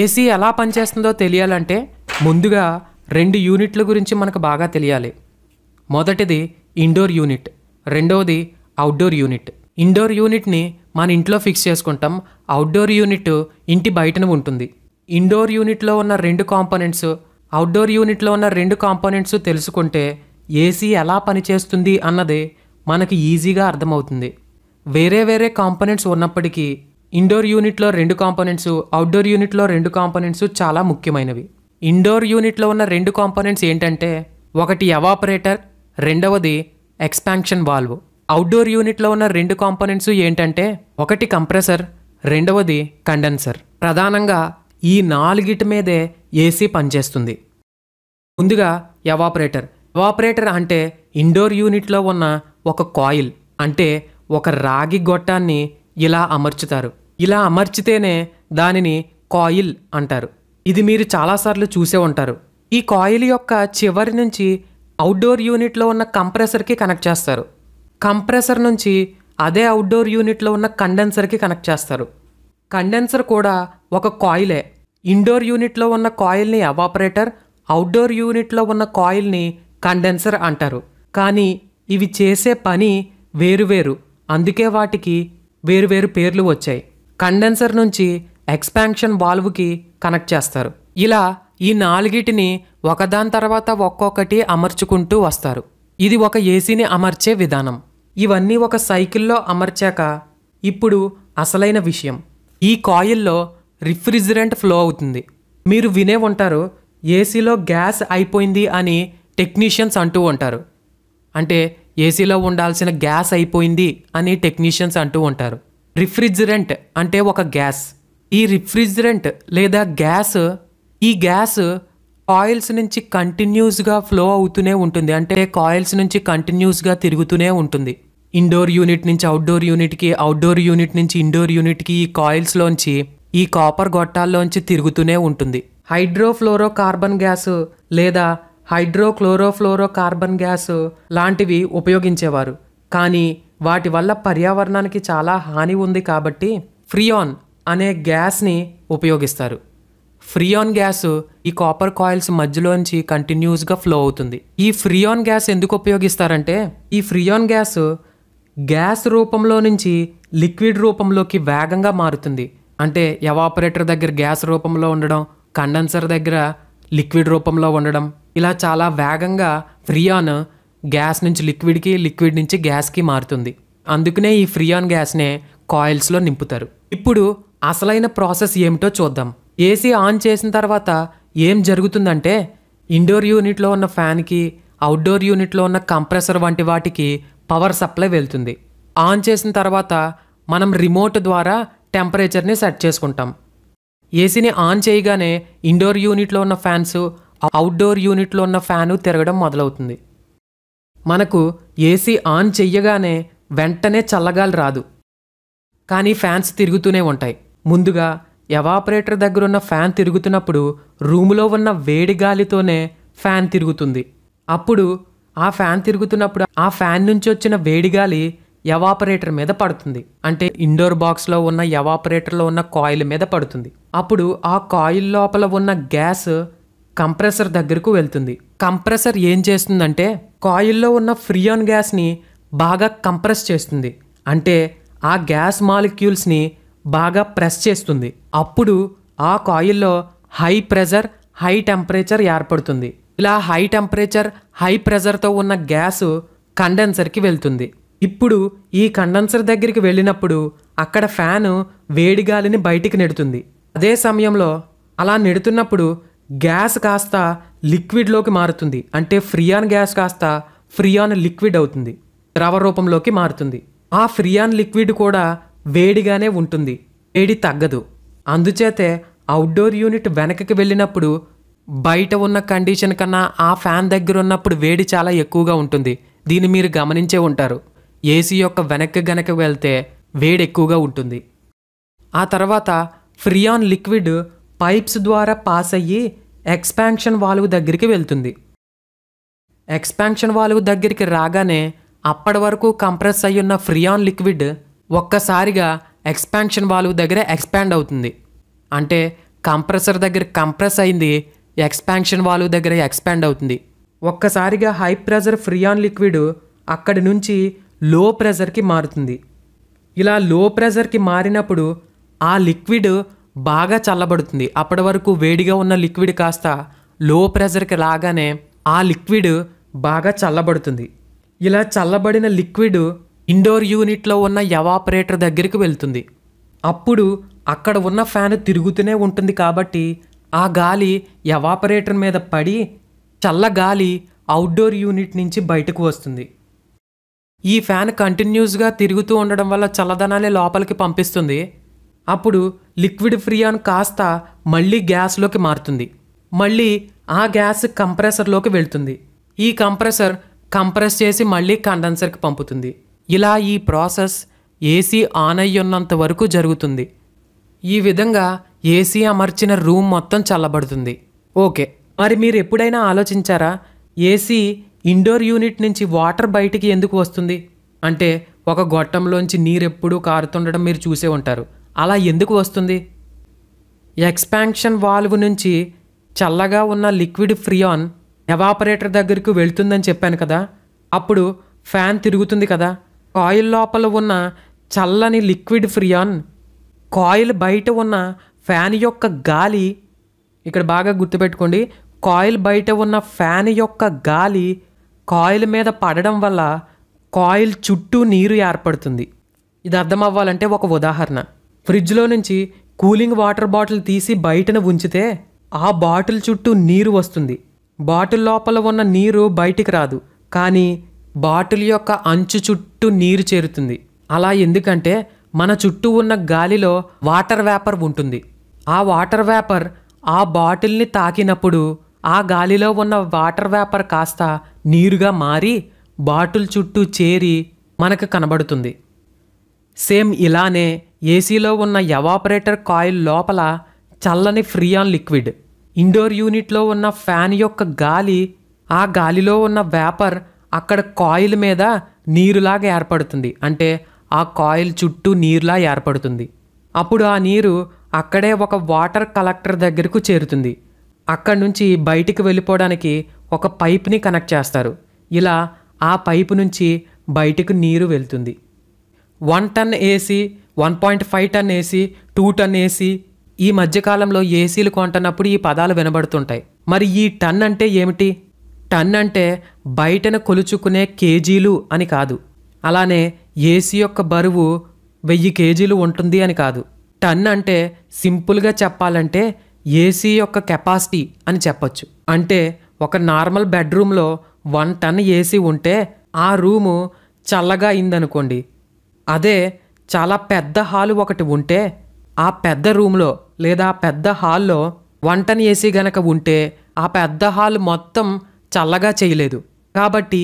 AC ఎలా పనిచేస్తుందో తెలియాలంటే ముందుగా రెండు యూనిట్ల గురించి మనకు బాగా తెలియాలి మొదటిది ఇండోర్ యూనిట్ రెండవది అవుట్డోర్ యూనిట్ ఇండోర్ యూనిట్ని మన ఇంట్లో ఫిక్స్ చేసుకుంటాం అవుట్డోర్ యూనిట్ ఇంటి బయటన ఉంటుంది ఇండోర్ యూనిట్లో ఉన్న రెండు కాంపోనెంట్స్ అవుట్డోర్ యూనిట్లో ఉన్న రెండు కాంపోనెంట్స్ తెలుసుకుంటే ఏసీ ఎలా పనిచేస్తుంది అన్నది మనకి ఈజీగా అర్థమవుతుంది వేరే వేరే కాంపోనెంట్స్ ఉన్నప్పటికీ ఇండోర్ యూనిట్లో రెండు కాంపోనెంట్స్ అవుట్డోర్ యూనిట్లో రెండు కాంపోనెంట్స్ చాలా ముఖ్యమైనవి ఇండోర్ యూనిట్లో ఉన్న రెండు కాంపోనెంట్స్ ఏంటంటే ఒకటి ఎవాపరేటర్ రెండవది ఎక్స్పాన్షన్ వాల్వ్ అవుట్డోర్ యూనిట్లో ఉన్న రెండు కాంపోనెంట్స్ ఏంటంటే ఒకటి కంప్రెసర్ రెండవది కండెన్సర్ ప్రధానంగా ఈ నాలుగిటి మీదే ఏసీ పనిచేస్తుంది ముందుగా ఎవాపరేటర్ ఎవాపరేటర్ అంటే ఇండోర్ యూనిట్లో ఉన్న ఒక కాయిల్ అంటే ఒక రాగి గొట్టాన్ని ఇలా అమర్చుతారు ఇలా అమర్చితేనే దానిని కాయిల్ అంటారు ఇది మీరు చాలాసార్లు చూసే ఉంటారు ఈ కాయిల్ యొక్క చివరి నుంచి అవుట్డోర్ యూనిట్లో ఉన్న కంప్రెసర్కి కనెక్ట్ చేస్తారు కంప్రెసర్ నుంచి అదే అవుట్డోర్ యూనిట్లో ఉన్న కండెన్సర్కి కనెక్ట్ చేస్తారు కండెన్సర్ కూడా ఒక కాయిలే ఇండోర్ యూనిట్లో ఉన్న కాయిల్ని అవాపరేటర్ అవుట్డోర్ యూనిట్లో ఉన్న కాయిల్ని కండెన్సర్ అంటారు కానీ ఇవి చేసే పని వేరువేరు అందుకే వాటికి వేరువేరు పేర్లు వచ్చాయి కండెన్సర్ నుంచి ఎక్స్పాన్షన్ వాల్వ్కి కనెక్ట్ చేస్తారు ఇలా ఈ నాలుగిటిని ఒకదాని తర్వాత ఒక్కొక్కటి అమర్చుకుంటూ వస్తారు ఇది ఒక ఏసీని అమర్చే విధానం ఇవన్నీ ఒక సైకిల్లో అమర్చాక ఇప్పుడు అసలైన విషయం ఈ కాయిల్లో రిఫ్రిజిరెంట్ ఫ్లో అవుతుంది మీరు వినే ఉంటారు ఏసీలో గ్యాస్ అయిపోయింది అని టెక్నీషియన్స్ అంటూ ఉంటారు అంటే ఏసీలో ఉండాల్సిన గ్యాస్ అయిపోయింది అని టెక్నీషియన్స్ అంటూ ఉంటారు రిఫ్రిజిరెంట్ అంటే ఒక గ్యాస్ ఈ రిఫ్రిజిరెంట్ లేదా గ్యాస్ ఈ గ్యాస్ కాయిల్స్ నుంచి కంటిన్యూస్గా ఫ్లో అవుతూనే ఉంటుంది అంటే కాయిల్స్ నుంచి కంటిన్యూస్గా తిరుగుతూనే ఉంటుంది ఇండోర్ యూనిట్ నుంచి అవుట్డోర్ యూనిట్కి అవుట్డోర్ యూనిట్ నుంచి ఇండోర్ యూనిట్కి ఈ కాయిల్స్లోంచి ఈ కాపర్ గొట్టాల్లోంచి తిరుగుతూనే ఉంటుంది హైడ్రోఫ్లోరో కార్బన్ గ్యాస్ లేదా హైడ్రోక్లోరోఫ్లోరో కార్బన్ గ్యాస్ లాంటివి ఉపయోగించేవారు కానీ వాటి వల్ల పర్యావరణానికి చాలా హాని ఉంది కాబట్టి ఫ్రియాన్ అనే గ్యాస్ని ఉపయోగిస్తారు ఫ్రియాన్ గ్యాస్ ఈ కాపర్ కాయిల్స్ మధ్యలోంచి కంటిన్యూస్గా ఫ్లో అవుతుంది ఈ ఫ్రియాన్ గ్యాస్ ఎందుకు ఉపయోగిస్తారంటే ఈ ఫ్రియాన్ గ్యాస్ గ్యాస్ రూపంలో నుంచి లిక్విడ్ రూపంలోకి వేగంగా మారుతుంది అంటే ఎవాపరేటర్ దగ్గర గ్యాస్ రూపంలో ఉండడం కండెన్సర్ దగ్గర లిక్విడ్ రూపంలో ఉండడం ఇలా చాలా వేగంగా ఫ్రియాన్ గ్యాస్ నుంచి లిక్విడ్కి లిక్విడ్ నుంచి గ్యాస్కి మారుతుంది అందుకనే ఈ ఫ్రియాన్ గ్యాస్నే కాయిల్స్లో నింపుతారు ఇప్పుడు అసలైన ప్రాసెస్ ఏమిటో చూద్దాం ఏసీ ఆన్ చేసిన తర్వాత ఏం జరుగుతుందంటే ఇండోర్ యూనిట్లో ఉన్న ఫ్యాన్కి అవుట్డోర్ యూనిట్లో ఉన్న కంప్రెసర్ వంటి వాటికి పవర్ సప్లై వెళ్తుంది ఆన్ చేసిన తర్వాత మనం రిమోట్ ద్వారా టెంపరేచర్ని సెట్ చేసుకుంటాం ఏసీని ఆన్ చేయగానే ఇండోర్ యూనిట్లో ఉన్న ఫ్యాన్స్ అవుట్డోర్ యూనిట్లో ఉన్న ఫ్యాను తిరగడం మొదలవుతుంది మనకు ఏసీ ఆన్ చెయ్యగానే వెంటనే చల్లగాలి రాదు కానీ ఫ్యాన్స్ తిరుగుతూనే ఉంటాయి ముందుగా ఎవాపరేటర్ దగ్గరున్న ఫ్యాన్ తిరుగుతున్నప్పుడు రూములో ఉన్న వేడి గాలితోనే ఫ్యాన్ తిరుగుతుంది అప్పుడు ఆ ఫ్యాన్ తిరుగుతున్నప్పుడు ఆ ఫ్యాన్ నుంచి వచ్చిన వేడి గాలి ఎవాపరేటర్ మీద పడుతుంది అంటే ఇండోర్ బాక్స్లో ఉన్న ఎవాపరేటర్లో ఉన్న కాయిల్ మీద పడుతుంది అప్పుడు ఆ కాయిల్ లోపల ఉన్న గ్యాస్ కంప్రెసర్ దగ్గరకు వెళ్తుంది కంప్రెసర్ ఏం చేస్తుందంటే కాయిల్లో ఉన్న ఫ్రియోన్ గ్యాస్ని బాగా కంప్రెస్ చేస్తుంది అంటే ఆ గ్యాస్ మాలిక్యూల్స్ని బాగా ప్రెస్ చేస్తుంది అప్పుడు ఆ కాయిల్లో హై ప్రెజర్ హై టెంపరేచర్ ఏర్పడుతుంది ఇలా హై టెంపరేచర్ హై ప్రెజర్తో ఉన్న గ్యాస్ కండెన్సర్కి వెళ్తుంది ఇప్పుడు ఈ కండెన్సర్ దగ్గరికి వెళ్ళినప్పుడు అక్కడ ఫ్యాను వేడి గాలిని బయటికి నెడుతుంది అదే సమయంలో అలా నెడుతున్నప్పుడు గ్యాస్ కాస్త లిక్విడ్లోకి మారుతుంది అంటే ఫ్రియాన్ గ్యాస్ కాస్త ఫ్రియాన్ లిక్విడ్ అవుతుంది ద్రవ రూపంలోకి మారుతుంది ఆ ఫ్రియాన్ లిక్విడ్ కూడా వేడిగానే ఉంటుంది వేడి తగ్గదు అందుచేతే అవుట్డోర్ యూనిట్ వెనకకి వెళ్ళినప్పుడు బయట ఉన్న కండిషన్ కన్నా ఆ ఫ్యాన్ దగ్గర ఉన్నప్పుడు వేడి చాలా ఎక్కువగా ఉంటుంది దీన్ని మీరు గమనించే ఉంటారు ఏసీ యొక్క వెనక్కి గనక వెళ్తే వేడి ఎక్కువగా ఉంటుంది ఆ తర్వాత ఫ్రియాన్ లిక్విడ్ పైప్స్ ద్వారా పాస్ అయ్యి ఎక్స్పాన్షన్ వాల్వ్ దగ్గరికి వెళ్తుంది ఎక్స్పాన్షన్ వాల్వ్ దగ్గరికి రాగానే అప్పటి వరకు కంప్రెస్ అయ్యున్న ఫ్రియాన్ లిక్విడ్ ఒక్కసారిగా ఎక్స్పాన్షన్ వాల్వ్ దగ్గర ఎక్స్పాండ్ అవుతుంది అంటే కంప్రెసర్ దగ్గర కంప్రెస్ అయింది ఎక్స్పాన్షన్ వాల్వ్ దగ్గర ఎక్స్పాండ్ అవుతుంది ఒక్కసారిగా హై ప్రెజర్ ఫ్రియాన్ లిక్విడ్ అక్కడి నుంచి లో ప్రెజర్కి మారుతుంది ఇలా లో ప్రెజర్కి మారినప్పుడు ఆ లిక్విడ్ బాగా చల్లబడుతుంది అప్పటి వరకు వేడిగా ఉన్న లిక్విడ్ కాస్త లో ప్రెషర్కి రాగానే ఆ లిక్విడ్ బాగా చల్లబడుతుంది ఇలా చల్లబడిన లిక్విడ్ ఇండోర్ యూనిట్లో ఉన్న ఎవాపరేటర్ దగ్గరికి వెళ్తుంది అప్పుడు అక్కడ ఉన్న ఫ్యాన్ తిరుగుతూనే ఉంటుంది కాబట్టి ఆ గాలి ఎవాపరేటర్ మీద పడి చల్ల గాలి అవుట్డోర్ యూనిట్ నుంచి బయటకు వస్తుంది ఈ ఫ్యాన్ కంటిన్యూస్గా తిరుగుతూ ఉండడం వల్ల చల్లదనాన్ని లోపలికి పంపిస్తుంది అప్పుడు లిక్విడ్ ఫ్రియాన్ కాస్త మళ్ళీ గ్యాస్లోకి మారుతుంది మళ్ళీ ఆ గ్యాస్ కంప్రెసర్లోకి వెళ్తుంది ఈ కంప్రెసర్ కంప్రెస్ చేసి మళ్ళీ కండెన్సర్కి పంపుతుంది ఇలా ఈ ప్రాసెస్ ఏసీ ఆన్ అయ్యున్నంత వరకు జరుగుతుంది ఈ విధంగా ఏసీ అమర్చిన రూమ్ మొత్తం చల్లబడుతుంది ఓకే మరి మీరు ఎప్పుడైనా ఆలోచించారా ఏసీ ఇండోర్ యూనిట్ నుంచి వాటర్ బయటికి ఎందుకు వస్తుంది అంటే ఒక గొట్టంలోంచి నీరెప్పుడూ కారుతుండడం మీరు చూసే ఉంటారు అలా ఎందుకు వస్తుంది ఎక్స్పాన్షన్ వాల్వ్ నుంచి చల్లగా ఉన్న లిక్విడ్ ఫ్రియాన్ ఎవాపరేటర్ దగ్గరకు వెళ్తుందని చెప్పాను కదా అప్పుడు ఫ్యాన్ తిరుగుతుంది కదా కాయిల్ లోపల ఉన్న చల్లని లిక్విడ్ ఫ్రియాన్ కాయిల్ బయట ఉన్న ఫ్యాన్ యొక్క గాలి ఇక్కడ బాగా గుర్తుపెట్టుకోండి కాయిల్ బయట ఉన్న ఫ్యాన్ యొక్క గాలి కాయిల్ మీద పడడం వల్ల కాయిల్ చుట్టూ నీరు ఏర్పడుతుంది ఇది అర్థం అవ్వాలంటే ఒక ఉదాహరణ ఫ్రిడ్జ్లో నుంచి కూలింగ్ వాటర్ బాటిల్ తీసి బయటన ఉంచితే ఆ బాటిల్ చుట్టూ నీరు వస్తుంది బాటిల్ లోపల ఉన్న నీరు బయటికి రాదు కానీ బాటిల్ యొక్క అంచు చుట్టూ నీరు చేరుతుంది అలా ఎందుకంటే మన చుట్టూ ఉన్న గాలిలో వాటర్ వేపర్ ఉంటుంది ఆ వాటర్ వేపర్ ఆ బాటిల్ని తాకినప్పుడు ఆ గాలిలో ఉన్న వాటర్ వేపర్ కాస్త నీరుగా మారి బాటిల్ చుట్టూ చేరి మనకు కనబడుతుంది సేమ్ ఇలానే ఏసీలో ఉన్న ఎవాపరేటర్ కాయిల్ లోపల చల్లని ఫ్రీయాన్ లిక్విడ్ ఇండోర్ యూనిట్లో ఉన్న ఫ్యాన్ యొక్క గాలి ఆ గాలిలో ఉన్న వేపర్ అక్కడ కాయిల్ మీద నీరులాగా ఏర్పడుతుంది అంటే ఆ కాయిల్ చుట్టూ నీరులా ఏర్పడుతుంది అప్పుడు ఆ నీరు అక్కడే ఒక వాటర్ కలెక్టర్ దగ్గరకు చేరుతుంది అక్కడి నుంచి బయటికి వెళ్ళిపోవడానికి ఒక పైప్ని కనెక్ట్ చేస్తారు ఇలా ఆ పైపు నుంచి బయటకు నీరు వెళ్తుంది one ton AC one point five ton AC two ton AC ఈ మధ్యకాలంలో ఏసీలు కొంటున్నప్పుడు ఈ పదాలు వినబడుతుంటాయి మరి ఈ టన్ అంటే ఏమిటి టన్ అంటే బయటన కొలుచుకునే కేజీలు అని కాదు అలానే ఏసీ యొక్క బరువు వెయ్యి కేజీలు ఉంటుంది అని కాదు టన్ అంటే సింపుల్గా చెప్పాలంటే ఏసీ యొక్క కెపాసిటీ అని చెప్పొచ్చు అంటే ఒక నార్మల్ బెడ్రూమ్లో వన్ టన్ ఏసీ ఉంటే ఆ రూము చల్లగా అయిందనుకోండి అదే చాలా పెద్ద హాలు ఒకటి ఉంటే ఆ పెద్ద రూమ్లో లేదా పెద్ద హాల్లో వంటని ఏసీ గనక ఉంటే ఆ పెద్ద హాల్ మొత్తం చల్లగా చేయలేదు కాబట్టి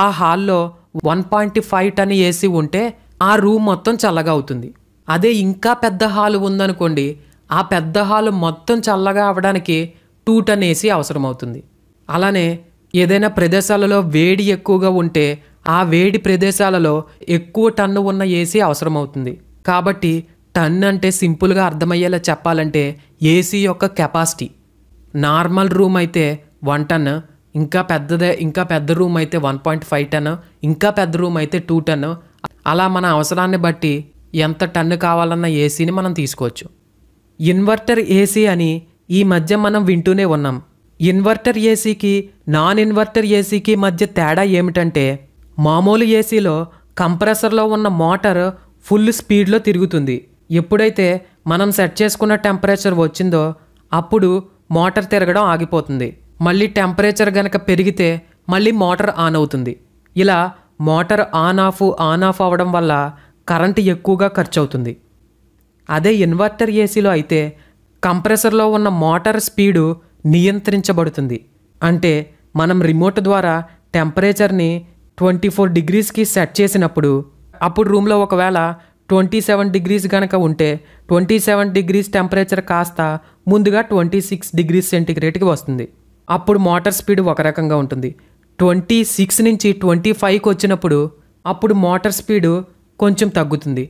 ఆ హాల్లో one point five ton AC ఉంటే ఆ రూమ్ మొత్తం చల్లగా అవుతుంది అదే ఇంకా పెద్ద హాల్ ఉందనుకోండి ఆ పెద్ద హాల్ మొత్తం చల్లగా అవ్వడానికి టూ టన్ ఏసీ అవసరమవుతుంది అలానే ఏదైనా ప్రదేశాలలో వేడి ఎక్కువగా ఉంటే ఆ వేడి ప్రదేశాలలో ఎక్కువ టన్ను ఉన్న ఏసీ అవసరమవుతుంది కాబట్టి టన్ అంటే సింపుల్గా అర్థమయ్యేలా చెప్పాలంటే ఏసీ యొక్క కెపాసిటీ నార్మల్ రూమ్ అయితే వన్ టన్ ఇంకా పెద్దదే ఇంకా పెద్ద రూమ్ అయితే వన్ పాయింట్ ఫైవ్ టన్ ఇంకా పెద్ద రూమ్ అయితే టూ టన్ అలా మన అవసరాన్ని బట్టి ఎంత టన్ను కావాలన్న ఏసీని మనం తీసుకోవచ్చు ఇన్వర్టర్ ఏసీ అని ఈ మధ్య మనం వింటూనే ఉన్నాం ఇన్వర్టర్ ఏసీకి నాన్ ఇన్వర్టర్ ఏసీకి మధ్య తేడా ఏమిటంటే మామూలు ఏసీలో కంప్రెసర్లో ఉన్న మోటార్ ఫుల్ స్పీడ్లో తిరుగుతుంది ఎప్పుడైతే మనం సెట్ చేసుకున్న టెంపరేచర్ వచ్చిందో అప్పుడు మోటార్ తిరగడం ఆగిపోతుంది మళ్ళీ టెంపరేచర్ కనుక పెరిగితే మళ్ళీ మోటార్ ఆన్ అవుతుంది ఇలా motor on off on off అవ్వడం వల్ల కరెంటు ఎక్కువగా ఖర్చు అవుతుంది అదే ఇన్వర్టర్ ఏసీలో అయితే కంప్రెసర్లో ఉన్న మోటార్ స్పీడు నియంత్రించబడుతుంది అంటే మనం రిమోట్ ద్వారా టెంపరేచర్ని ట్వంటీ ఫోర్ డిగ్రీస్కి సెట్ చేసినప్పుడు అప్పుడు రూమ్లో ఒకవేళ ట్వంటీ సెవెన్ డిగ్రీస్ కనుక ఉంటే ట్వంటీ సెవెన్ డిగ్రీస్ టెంపరేచర్ కాస్త ముందుగా ట్వంటీ సిక్స్ డిగ్రీస్ సెంటిగ్రేట్కి వస్తుంది అప్పుడు మోటార్ స్పీడ్ ఒక రకంగా ఉంటుంది ట్వంటీ సిక్స్ నుంచి ట్వంటీ ఫైవ్కి వచ్చినప్పుడు అప్పుడు మోటార్ స్పీడ్ కొంచెం తగ్గుతుంది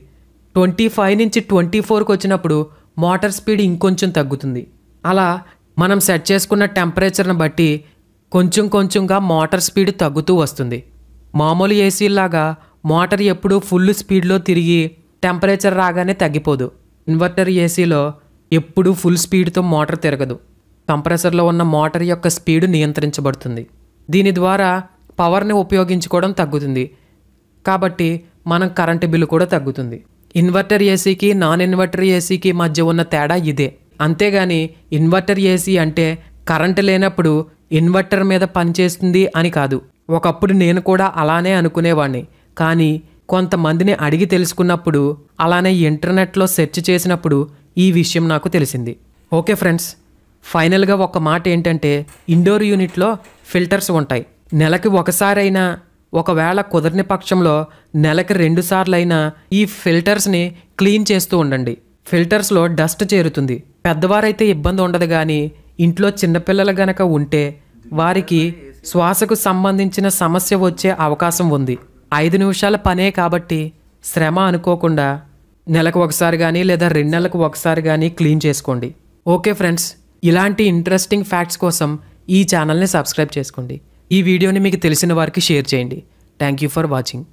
ట్వంటీ ఫైవ్ నుంచి ట్వంటీ ఫోర్కి వచ్చినప్పుడు మోటార్ స్పీడ్ ఇంకొంచెం తగ్గుతుంది అలా మనం సెట్ చేసుకున్న టెంపరేచర్ని బట్టి కొంచెం కొంచెంగా మోటార్ స్పీడ్ తగ్గుతూ వస్తుంది మామూలు ఏసీల్లాగా మోటార్ ఎప్పుడూ ఫుల్ స్పీడ్లో తిరిగి టెంపరేచర్ రాగానే తగ్గిపోదు ఇన్వర్టర్ ఏసీలో ఎప్పుడూ ఫుల్ స్పీడ్తో మోటార్ తిరగదు కంప్రెసర్లో ఉన్న మోటార్ యొక్క స్పీడ్ నియంత్రించబడుతుంది దీని ద్వారా పవర్ని ఉపయోగించుకోవడం తగ్గుతుంది కాబట్టి మనం కరెంటు బిల్లు కూడా తగ్గుతుంది ఇన్వర్టర్ ఏసీకి నాన్ ఇన్వర్టర్ ఏసీకి మధ్య ఉన్న తేడా ఇదే అంతేగాని ఇన్వర్టర్ ఏసీ అంటే కరెంటు లేనప్పుడు ఇన్వర్టర్ మీద పనిచేస్తుంది అని కాదు ఒకప్పుడు నేను కూడా అలానే అనుకునేవాణ్ణి కానీ కొంతమందిని అడిగి తెలుసుకున్నప్పుడు అలానే ఇంటర్నెట్లో సెర్చ్ చేసినప్పుడు ఈ విషయం నాకు తెలిసింది ఓకే ఫ్రెండ్స్ ఫైనల్గా ఒక మాట ఏంటంటే ఇండోర్ యూనిట్లో ఫిల్టర్స్ ఉంటాయి నెలకి ఒకసారైనా ఒకవేళ కుదరని పక్షంలో నెలకి రెండుసార్లైనా ఈ ఫిల్టర్స్ని క్లీన్ చేస్తూ ఉండండి ఫిల్టర్స్లో డస్ట్ చేరుతుంది పెద్దవారైతే ఇబ్బంది ఉండదు కానీ ఇంట్లో చిన్నపిల్లలు గనక ఉంటే వారికి శ్వాసకు సంబంధించిన సమస్య వచ్చే అవకాశం ఉంది ఐదు నిమిషాల పనే కాబట్టి శ్రమ అనుకోకుండా నెలకు ఒకసారి కానీ లేదా రెండు నెలలకు ఒకసారి కానీ క్లీన్ చేసుకోండి ఓకే ఫ్రెండ్స్ ఇలాంటి ఇంట్రెస్టింగ్ ఫ్యాక్ట్స్ కోసం ఈ ఛానల్ని సబ్స్క్రైబ్ చేసుకోండి ఈ వీడియోని మీకు తెలిసిన వారికి షేర్ చేయండి థ్యాంక్ యూ ఫర్ వాచింగ్